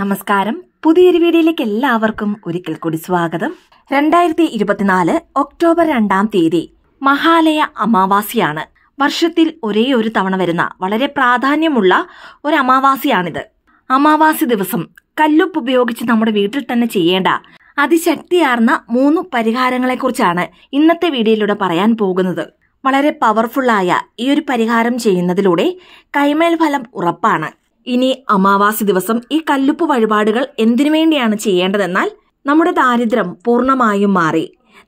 നമസ്കാരം പുതിയൊരു വീഡിയോയിലേക്ക് എല്ലാവർക്കും ഒരിക്കൽ കൂടി സ്വാഗതം രണ്ടായിരത്തി ഇരുപത്തിനാല് ഒക്ടോബർ രണ്ടാം തീയതി മഹാലയ അമാവാസിയാണ് വർഷത്തിൽ ഒരേ ഒരു തവണ വരുന്ന വളരെ പ്രാധാന്യമുള്ള ഒരു അമാവാസിയാണിത് അമാവാസി ദിവസം കല്ലുപ്പ് ഉപയോഗിച്ച് നമ്മുടെ വീട്ടിൽ തന്നെ ചെയ്യേണ്ട അതിശക്തിയാർന്ന മൂന്ന് പരിഹാരങ്ങളെക്കുറിച്ചാണ് ഇന്നത്തെ വീഡിയോയിലൂടെ പറയാൻ പോകുന്നത് വളരെ പവർഫുള്ളായ ഈ ഒരു പരിഹാരം ചെയ്യുന്നതിലൂടെ കൈമേൽ ഫലം ഉറപ്പാണ് ഇനി അമാവാസി ദിവസം ഈ കല്ലുപ്പ് വഴിപാടുകൾ എന്തിനു വേണ്ടിയാണ് ചെയ്യേണ്ടതെന്നാൽ നമ്മുടെ ദാരിദ്ര്യം പൂർണ്ണമായും മാറി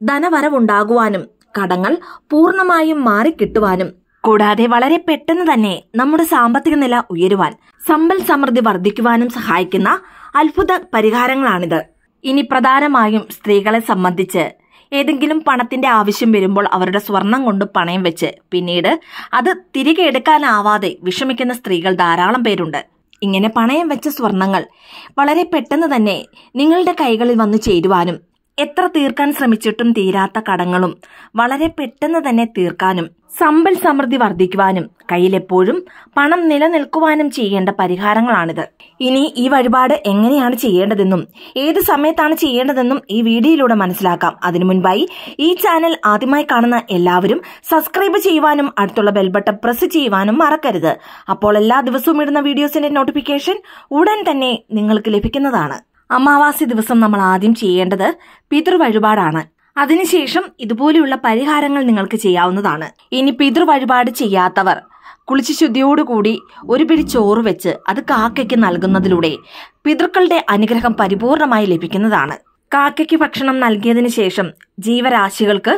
ധനവരവുണ്ടാകുവാനും കടങ്ങൾ പൂർണ്ണമായും മാറിക്കിട്ടുവാനും കൂടാതെ വളരെ പെട്ടെന്ന് തന്നെ നമ്മുടെ സാമ്പത്തിക നില ഉയരുവാൻ സമ്പൽ സമൃദ്ധി വർദ്ധിക്കുവാനും സഹായിക്കുന്ന അത്ഭുത പരിഹാരങ്ങളാണിത് ഇനി പ്രധാനമായും സ്ത്രീകളെ സംബന്ധിച്ച് ഏതെങ്കിലും പണത്തിന്റെ ആവശ്യം വരുമ്പോൾ അവരുടെ സ്വർണം കൊണ്ട് പണയം വെച്ച് പിന്നീട് അത് തിരികെ എടുക്കാനാവാതെ വിഷമിക്കുന്ന സ്ത്രീകൾ ധാരാളം പേരുണ്ട് ഇങ്ങനെ പണയം വെച്ച സ്വർണങ്ങൾ വളരെ പെട്ടെന്ന് തന്നെ നിങ്ങളുടെ കൈകളിൽ വന്നു ചേരുവാനും എത്ര തീർക്കാൻ ശ്രമിച്ചിട്ടും തീരാത്ത കടങ്ങളും വളരെ പെട്ടെന്ന് തന്നെ തീർക്കാനും സമ്പൽ സമൃദ്ധി വർദ്ധിക്കുവാനും കയ്യിലെപ്പോഴും പണം നിലനിൽക്കുവാനും ചെയ്യേണ്ട പരിഹാരങ്ങളാണിത് ഇനി ഈ വഴിപാട് എങ്ങനെയാണ് ചെയ്യേണ്ടതെന്നും ഏത് സമയത്താണ് ചെയ്യേണ്ടതെന്നും ഈ വീഡിയോയിലൂടെ മനസ്സിലാക്കാം അതിനു മുൻപായി ഈ ചാനൽ ആദ്യമായി കാണുന്ന എല്ലാവരും സബ്സ്ക്രൈബ് ചെയ്യുവാനും അടുത്തുള്ള ബെൽബട്ടൺ പ്രസ് ചെയ്യുവാനും മറക്കരുത് അപ്പോൾ എല്ലാ ദിവസവും ഇടുന്ന വീഡിയോസിന്റെ നോട്ടിഫിക്കേഷൻ ഉടൻ തന്നെ നിങ്ങൾക്ക് ലഭിക്കുന്നതാണ് അമാവാസി ദിവസം നമ്മൾ ആദ്യം ചെയ്യേണ്ടത് പിതൃ വഴിപാടാണ് അതിനുശേഷം ഇതുപോലെയുള്ള പരിഹാരങ്ങൾ നിങ്ങൾക്ക് ചെയ്യാവുന്നതാണ് ഇനി പിതൃവഴിപാട് ചെയ്യാത്തവർ കുളിച്ച് ശുദ്ധിയോടുകൂടി ഒരു പിടി ചോറ് വെച്ച് അത് കാക്കയ്ക്ക് നൽകുന്നതിലൂടെ പിതൃക്കളുടെ അനുഗ്രഹം പരിപൂർണമായി ലഭിക്കുന്നതാണ് കാക്കയ്ക്ക് ഭക്ഷണം നൽകിയതിന് ശേഷം ജീവരാശികൾക്ക്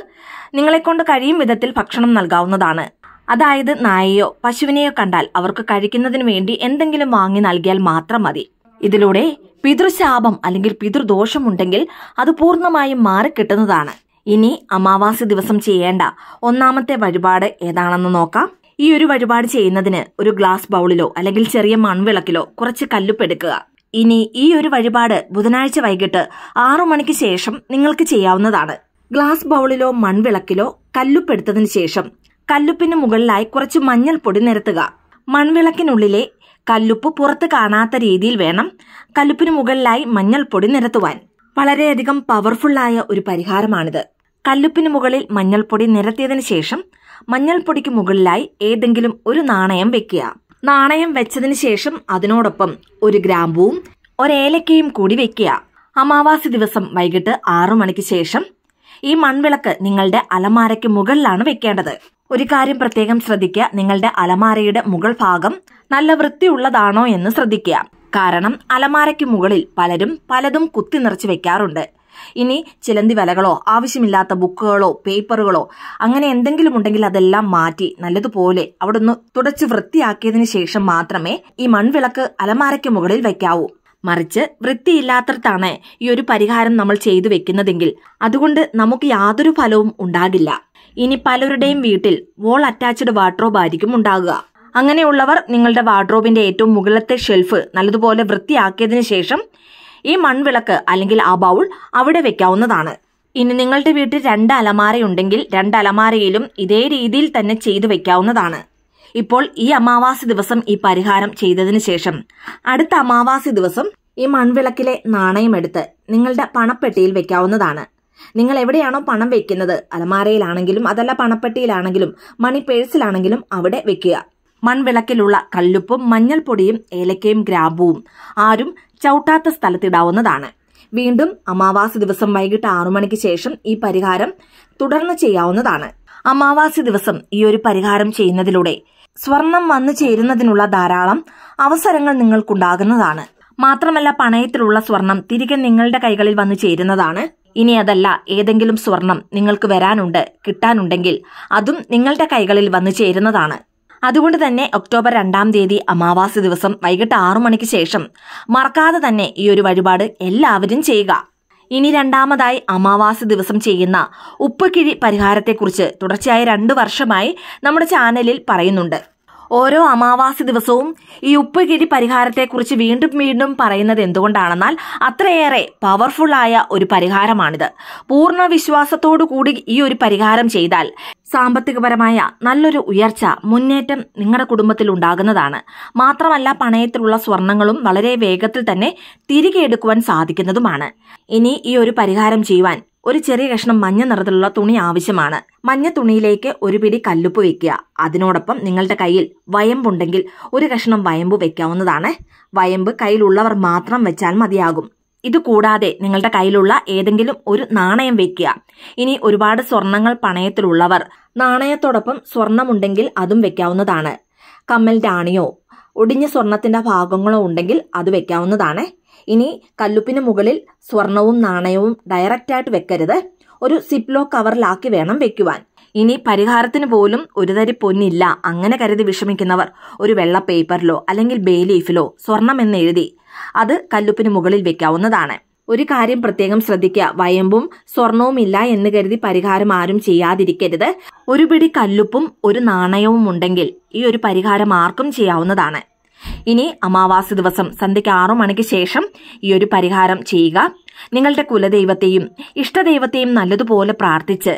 നിങ്ങളെക്കൊണ്ട് കഴിയും വിധത്തിൽ ഭക്ഷണം നൽകാവുന്നതാണ് അതായത് നായയോ പശുവിനെയോ കണ്ടാൽ അവർക്ക് കഴിക്കുന്നതിന് വേണ്ടി എന്തെങ്കിലും വാങ്ങി നൽകിയാൽ മാത്രം മതി ഇതിലൂടെ പിതൃശാപം അല്ലെങ്കിൽ പിതൃദോഷം ഉണ്ടെങ്കിൽ അത് പൂർണ്ണമായും മാറിക്കിട്ടുന്നതാണ് ഇനി അമാവാസി ദിവസം ചെയ്യേണ്ട ഒന്നാമത്തെ വഴിപാട് ഏതാണെന്ന് നോക്കാം ഈ ഒരു വഴിപാട് ചെയ്യുന്നതിന് ഒരു ഗ്ലാസ് ബൗളിലോ അല്ലെങ്കിൽ ചെറിയ മൺവിളക്കിലോ കുറച്ച് കല്ലുപ്പെടുക്കുക ഇനി ഈ ഒരു വഴിപാട് ബുധനാഴ്ച വൈകിട്ട് ആറു മണിക്ക് ശേഷം നിങ്ങൾക്ക് ചെയ്യാവുന്നതാണ് ഗ്ലാസ് ബൗളിലോ മൺവിളക്കിലോ കല്ലുപ്പെടുത്തതിന് ശേഷം കല്ലുപ്പിന് മുകളിലായി കുറച്ച് മഞ്ഞൾപ്പൊടി നിരത്തുക മൺവിളക്കിനുള്ളിലെ കല്ലുപ്പ് പുറത്ത് കാണാത്ത രീതിയിൽ വേണം കല്ലുപ്പിന് മുകളിലായി മഞ്ഞൾപ്പൊടി നിരത്തുവാൻ വളരെയധികം പവർഫുള്ളായ ഒരു പരിഹാരമാണിത് കല്ലുപ്പിന് മുകളിൽ മഞ്ഞൾപ്പൊടി നിരത്തിയതിനു ശേഷം മഞ്ഞൾപ്പൊടിക്ക് മുകളിലായി ഏതെങ്കിലും ഒരു നാണയം വെക്കുക നാണയം വെച്ചതിന് ശേഷം അതിനോടൊപ്പം ഒരു ഗ്രാമ്പൂവും ഒരേലക്കയും കൂടി വെക്കുക അമാവാസി ദിവസം വൈകിട്ട് ആറു മണിക്ക് ശേഷം ഈ മൺവിളക്ക് നിങ്ങളുടെ അലമാരയ്ക്ക് മുകളിലാണ് വെക്കേണ്ടത് ഒരു കാര്യം പ്രത്യേകം ശ്രദ്ധിക്കുക നിങ്ങളുടെ അലമാരയുടെ മുകൾ ഭാഗം നല്ല വൃത്തിയുള്ളതാണോ എന്ന് ശ്രദ്ധിക്കുക കാരണം അലമാരയ്ക്ക് മുകളിൽ പലരും പലതും കുത്തി നിറച്ച് വെക്കാറുണ്ട് ഇനി ചിലന്തി വലകളോ ആവശ്യമില്ലാത്ത ബുക്കുകളോ പേപ്പറുകളോ അങ്ങനെ എന്തെങ്കിലും ഉണ്ടെങ്കിൽ അതെല്ലാം മാറ്റി നല്ലതുപോലെ അവിടെ ഒന്ന് തുടച്ച് വൃത്തിയാക്കിയതിനു ശേഷം മാത്രമേ ഈ മൺവിളക്ക് അലമാരയ്ക്ക് മുകളിൽ വെക്കാവൂ മറിച്ച് വൃത്തിയില്ലാത്തടത്താണ് ഈ ഒരു പരിഹാരം നമ്മൾ ചെയ്തു വെക്കുന്നതെങ്കിൽ അതുകൊണ്ട് നമുക്ക് യാതൊരു ഫലവും ഉണ്ടാകില്ല ഇനി പലരുടെയും വീട്ടിൽ വോൾ അറ്റാച്ച്ഡ് വാർഡ്രോബ് ആയിരിക്കും ഉണ്ടാകുക അങ്ങനെയുള്ളവർ നിങ്ങളുടെ വാർഡ്രോബിന്റെ ഏറ്റവും മുകളിലത്തെ ഷെൽഫ് നല്ലതുപോലെ വൃത്തിയാക്കിയതിനു ശേഷം ഈ മൺവിളക്ക് അല്ലെങ്കിൽ ആ ബൗൾ അവിടെ വെക്കാവുന്നതാണ് ഇനി നിങ്ങളുടെ വീട്ടിൽ രണ്ട് അലമാരയുണ്ടെങ്കിൽ രണ്ട് അലമാരയിലും ഇതേ രീതിയിൽ തന്നെ ചെയ്തു വെക്കാവുന്നതാണ് ഇപ്പോൾ ഈ അമാവാസി ദിവസം ഈ പരിഹാരം ചെയ്തതിന് ശേഷം അടുത്ത അമാവാസി ദിവസം ഈ മൺവിളക്കിലെ നാണയം എടുത്ത് നിങ്ങളുടെ പണപ്പെട്ടിയിൽ വെക്കാവുന്നതാണ് നിങ്ങൾ എവിടെയാണോ പണം വെക്കുന്നത് അലമാരയിലാണെങ്കിലും അതല്ല പണപ്പെട്ടിയിലാണെങ്കിലും മണി പേഴ്സിലാണെങ്കിലും അവിടെ വെക്കുക മൺവിളക്കിലുള്ള കല്ലുപ്പും മഞ്ഞൾപ്പൊടിയും ഏലക്കയും ഗ്രാമ്പുവും ആരും ചവിട്ടാത്ത സ്ഥലത്തിടാവുന്നതാണ് വീണ്ടും അമാവാസി ദിവസം വൈകിട്ട് ആറു മണിക്ക് ശേഷം ഈ പരിഹാരം തുടർന്ന് ചെയ്യാവുന്നതാണ് അമാവാസി ദിവസം ഈ ഒരു പരിഹാരം ചെയ്യുന്നതിലൂടെ സ്വർണം വന്നു ചേരുന്നതിനുള്ള ധാരാളം അവസരങ്ങൾ നിങ്ങൾക്കുണ്ടാകുന്നതാണ് മാത്രമല്ല പണയത്തിലുള്ള സ്വർണം തിരികെ നിങ്ങളുടെ കൈകളിൽ വന്നു ചേരുന്നതാണ് ഇനി അതല്ല ഏതെങ്കിലും സ്വർണം നിങ്ങൾക്ക് വരാനുണ്ട് കിട്ടാനുണ്ടെങ്കിൽ അതും നിങ്ങളുടെ കൈകളിൽ വന്നു ചേരുന്നതാണ് അതുകൊണ്ട് തന്നെ ഒക്ടോബർ രണ്ടാം തീയതി അമാവാസി ദിവസം വൈകിട്ട് ആറു മണിക്ക് ശേഷം മറക്കാതെ തന്നെ ഈ ഒരു വഴിപാട് എല്ലാവരും ചെയ്യുക ഇനി രണ്ടാമതായി അമാവാസി ദിവസം ചെയ്യുന്ന ഉപ്പുകിഴി പരിഹാരത്തെക്കുറിച്ച് തുടർച്ചയായ രണ്ട് വർഷമായി നമ്മുടെ ചാനലിൽ പറയുന്നുണ്ട് ഓരോ അമാവാസി ദിവസവും ഈ ഉപ്പുകിരി പരിഹാരത്തെക്കുറിച്ച് വീണ്ടും വീണ്ടും പറയുന്നത് എന്തുകൊണ്ടാണെന്നാൽ അത്രയേറെ പവർഫുള്ളായ ഒരു പരിഹാരമാണിത് പൂർണ്ണ വിശ്വാസത്തോടു കൂടി ഈ ഒരു പരിഹാരം ചെയ്താൽ സാമ്പത്തികപരമായ നല്ലൊരു ഉയർച്ച മുന്നേറ്റം നിങ്ങളുടെ കുടുംബത്തിൽ ഉണ്ടാകുന്നതാണ് മാത്രമല്ല പണയത്തിലുള്ള സ്വർണങ്ങളും വളരെ വേഗത്തിൽ തന്നെ തിരികെ എടുക്കുവാൻ സാധിക്കുന്നതുമാണ് ഇനി ഈ ഒരു പരിഹാരം ചെയ്യുവാൻ ഒരു ചെറിയ കഷ്ണം മഞ്ഞ നിറത്തിലുള്ള തുണി ആവശ്യമാണ് മഞ്ഞ തുണിയിലേക്ക് ഒരു പിടി കല്ലുപ്പ് വെക്കുക അതിനോടൊപ്പം നിങ്ങളുടെ കയ്യിൽ വയമ്പുണ്ടെങ്കിൽ ഒരു കഷ്ണം വയമ്പ് വെക്കാവുന്നതാണ് വയമ്പ് കയ്യിലുള്ളവർ മാത്രം വെച്ചാൽ മതിയാകും ഇത് കൂടാതെ നിങ്ങളുടെ കയ്യിലുള്ള ഏതെങ്കിലും ഒരു നാണയം വെക്കുക ഇനി ഒരുപാട് സ്വർണങ്ങൾ പണയത്തിലുള്ളവർ നാണയത്തോടൊപ്പം സ്വർണമുണ്ടെങ്കിൽ അതും വെക്കാവുന്നതാണ് കമ്മൽ രാണിയോ ഒടിഞ്ഞ സ്വർണത്തിന്റെ ഭാഗങ്ങളോ ഉണ്ടെങ്കിൽ അത് വെക്കാവുന്നതാണ് ഇനി കല്ലുപ്പിന് മുകളിൽ സ്വർണവും നാണയവും ഡയറക്റ്റായിട്ട് വെക്കരുത് ഒരു സിപ്ലോ കവറിലാക്കി വേണം വെക്കുവാൻ ഇനി പരിഹാരത്തിന് പോലും ഒരു തരി പൊന്നില്ല അങ്ങനെ കരുതി വിഷമിക്കുന്നവർ ഒരു വെള്ള പേപ്പറിലോ അല്ലെങ്കിൽ ബേലീഫിലോ സ്വർണം എന്ന് എഴുതി അത് കല്ലുപ്പിന് മുകളിൽ വെക്കാവുന്നതാണ് ഒരു കാര്യം പ്രത്യേകം ശ്രദ്ധിക്കുക വയമ്പും സ്വർണവും ഇല്ല എന്ന് കരുതി പരിഹാരം ആരും ചെയ്യാതിരിക്കരുത് ഒരു പിടി കല്ലുപ്പും ഒരു നാണയവും ഉണ്ടെങ്കിൽ ഈ ഒരു പരിഹാരം ആർക്കും ചെയ്യാവുന്നതാണ് ഇനി അമാവാസി ദിവസം സന്ധ്യയ്ക്ക് ആറു മണിക്ക് ശേഷം ഈ ഒരു പരിഹാരം ചെയ്യുക നിങ്ങളുടെ കുലദൈവത്തെയും ഇഷ്ടദൈവത്തെയും നല്ലതുപോലെ പ്രാർത്ഥിച്ച്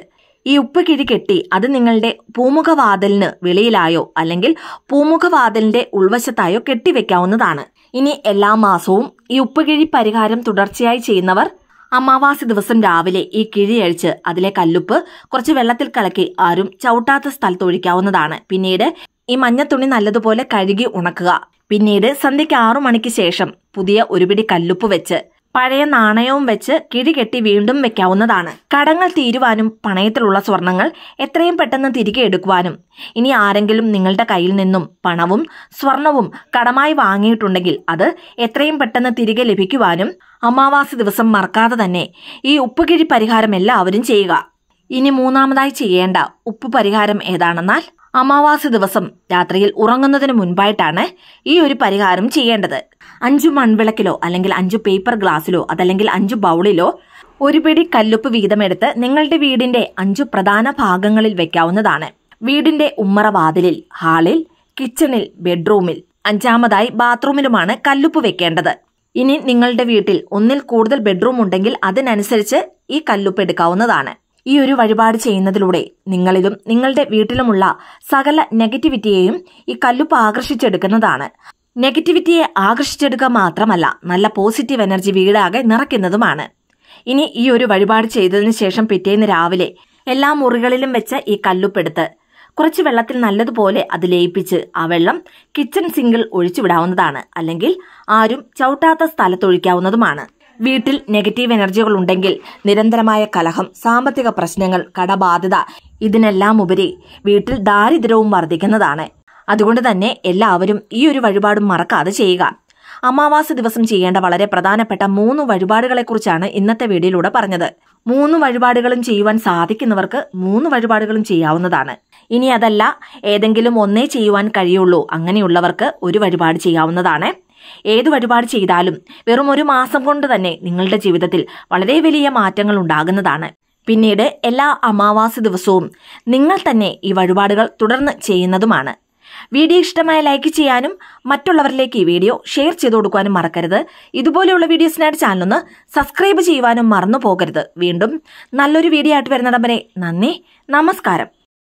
ഈ ഉപ്പ് കിഴി കെട്ടി അത് നിങ്ങളുടെ പൂമുഖവാതിലിന് വെളിയിലായോ അല്ലെങ്കിൽ പൂമുഖവാതിലിന്റെ ഉൾവശത്തായോ കെട്ടിവെക്കാവുന്നതാണ് ഇനി എല്ലാ മാസവും ഈ ഉപ്പ് കിഴി പരിഹാരം തുടർച്ചയായി ചെയ്യുന്നവർ അമാവാസി ദിവസം രാവിലെ ഈ കിഴി അഴിച്ച് അതിലെ കല്ലുപ്പ് കുറച്ച് വെള്ളത്തിൽ കലക്കി ആരും ചവിട്ടാത്ത സ്ഥലത്ത് ഒഴിക്കാവുന്നതാണ് പിന്നീട് ഈ മഞ്ഞത്തുണി നല്ലതുപോലെ കഴുകി ഉണക്കുക പിന്നീട് സന്ധ്യയ്ക്ക് ആറു മണിക്ക് ശേഷം പുതിയ ഒരുപിടി കല്ലുപ്പ് വെച്ച് പഴയ നാണയവും വെച്ച് കിഴികെട്ടി വീണ്ടും വെക്കാവുന്നതാണ് കടങ്ങൾ തീരുവാനും പണയത്തിലുള്ള സ്വർണങ്ങൾ എത്രയും പെട്ടെന്ന് തിരികെ എടുക്കുവാനും ഇനി ആരെങ്കിലും നിങ്ങളുടെ കയ്യിൽ നിന്നും പണവും സ്വർണവും കടമായി വാങ്ങിയിട്ടുണ്ടെങ്കിൽ അത് എത്രയും പെട്ടെന്ന് തിരികെ ലഭിക്കുവാനും അമാവാസി ദിവസം മറക്കാതെ തന്നെ ഈ ഉപ്പുകിഴി പരിഹാരം എല്ലാവരും ചെയ്യുക ഇനി മൂന്നാമതായി ചെയ്യേണ്ട ഉപ്പ് പരിഹാരം ഏതാണെന്നാൽ അമാവാസി ദിവസം രാത്രിയിൽ ഉറങ്ങുന്നതിന് മുൻപായിട്ടാണ് ഈ ഒരു പരിഹാരം ചെയ്യേണ്ടത് അഞ്ചു മൺവിളക്കിലോ അല്ലെങ്കിൽ അഞ്ചു പേപ്പർ ഗ്ലാസ്സിലോ അതല്ലെങ്കിൽ അഞ്ചു ബൗളിലോ ഒരു പിടി കല്ലുപ്പ് വീതമെടുത്ത് നിങ്ങളുടെ വീടിന്റെ അഞ്ചു പ്രധാന ഭാഗങ്ങളിൽ വെക്കാവുന്നതാണ് വീടിന്റെ വാതിലിൽ ഹാളിൽ കിച്ചണിൽ ബെഡ്റൂമിൽ അഞ്ചാമതായി ബാത്റൂമിലുമാണ് കല്ലുപ്പ് വെക്കേണ്ടത് ഇനി നിങ്ങളുടെ വീട്ടിൽ ഒന്നിൽ കൂടുതൽ ബെഡ്റൂം ഉണ്ടെങ്കിൽ അതിനനുസരിച്ച് ഈ കല്ലുപ്പ് എടുക്കാവുന്നതാണ് ഈ ഒരു വഴിപാട് ചെയ്യുന്നതിലൂടെ നിങ്ങളിലും നിങ്ങളുടെ വീട്ടിലുമുള്ള സകല നെഗറ്റിവിറ്റിയെയും ഈ കല്ലുപ്പ് ആകർഷിച്ചെടുക്കുന്നതാണ് നെഗറ്റിവിറ്റിയെ ആകർഷിച്ചെടുക്കുക മാത്രമല്ല നല്ല പോസിറ്റീവ് എനർജി വീടാകെ നിറയ്ക്കുന്നതുമാണ് ഇനി ഈ ഒരു വഴിപാട് ചെയ്തതിന് ശേഷം പിറ്റേന്ന് രാവിലെ എല്ലാ മുറികളിലും വെച്ച ഈ കല്ലുപ്പെടുത്ത് കുറച്ച് വെള്ളത്തിൽ നല്ലതുപോലെ അത് ലയിപ്പിച്ച് ആ വെള്ളം കിച്ചൺ സിങ്കിൽ ഒഴിച്ചുവിടാവുന്നതാണ് അല്ലെങ്കിൽ ആരും ചവിട്ടാത്ത സ്ഥലത്ത് ഒഴിക്കാവുന്നതുമാണ് വീട്ടിൽ നെഗറ്റീവ് എനർജികൾ ഉണ്ടെങ്കിൽ നിരന്തരമായ കലഹം സാമ്പത്തിക പ്രശ്നങ്ങൾ കടബാധ്യത ഇതിനെല്ലാം ഉപരി വീട്ടിൽ ദാരിദ്ര്യവും വർദ്ധിക്കുന്നതാണ് അതുകൊണ്ട് തന്നെ എല്ലാവരും ഈ ഒരു വഴിപാടും മറക്കാതെ ചെയ്യുക അമാവാസ ദിവസം ചെയ്യേണ്ട വളരെ പ്രധാനപ്പെട്ട മൂന്ന് വഴിപാടുകളെക്കുറിച്ചാണ് ഇന്നത്തെ വീഡിയോയിലൂടെ പറഞ്ഞത് മൂന്ന് വഴിപാടുകളും ചെയ്യുവാൻ സാധിക്കുന്നവർക്ക് മൂന്ന് വഴിപാടുകളും ചെയ്യാവുന്നതാണ് ഇനി അതല്ല ഏതെങ്കിലും ഒന്നേ ചെയ്യുവാൻ കഴിയുള്ളൂ അങ്ങനെയുള്ളവർക്ക് ഒരു വഴിപാട് ചെയ്യാവുന്നതാണ് ഏത് വഴിപാട് ചെയ്താലും വെറും ഒരു മാസം കൊണ്ട് തന്നെ നിങ്ങളുടെ ജീവിതത്തിൽ വളരെ വലിയ മാറ്റങ്ങൾ ഉണ്ടാകുന്നതാണ് പിന്നീട് എല്ലാ അമാവാസി ദിവസവും നിങ്ങൾ തന്നെ ഈ വഴിപാടുകൾ തുടർന്ന് ചെയ്യുന്നതുമാണ് വീഡിയോ ഇഷ്ടമായ ലൈക്ക് ചെയ്യാനും മറ്റുള്ളവരിലേക്ക് ഈ വീഡിയോ ഷെയർ ചെയ്തു കൊടുക്കാനും മറക്കരുത് ഇതുപോലെയുള്ള വീഡിയോസിനായിട്ട് ചാനലൊന്ന് സബ്സ്ക്രൈബ് ചെയ്യുവാനും മറന്നു പോകരുത് വീണ്ടും നല്ലൊരു വീഡിയോ ആയിട്ട് വരുന്നിടം വരെ നന്ദി നമസ്കാരം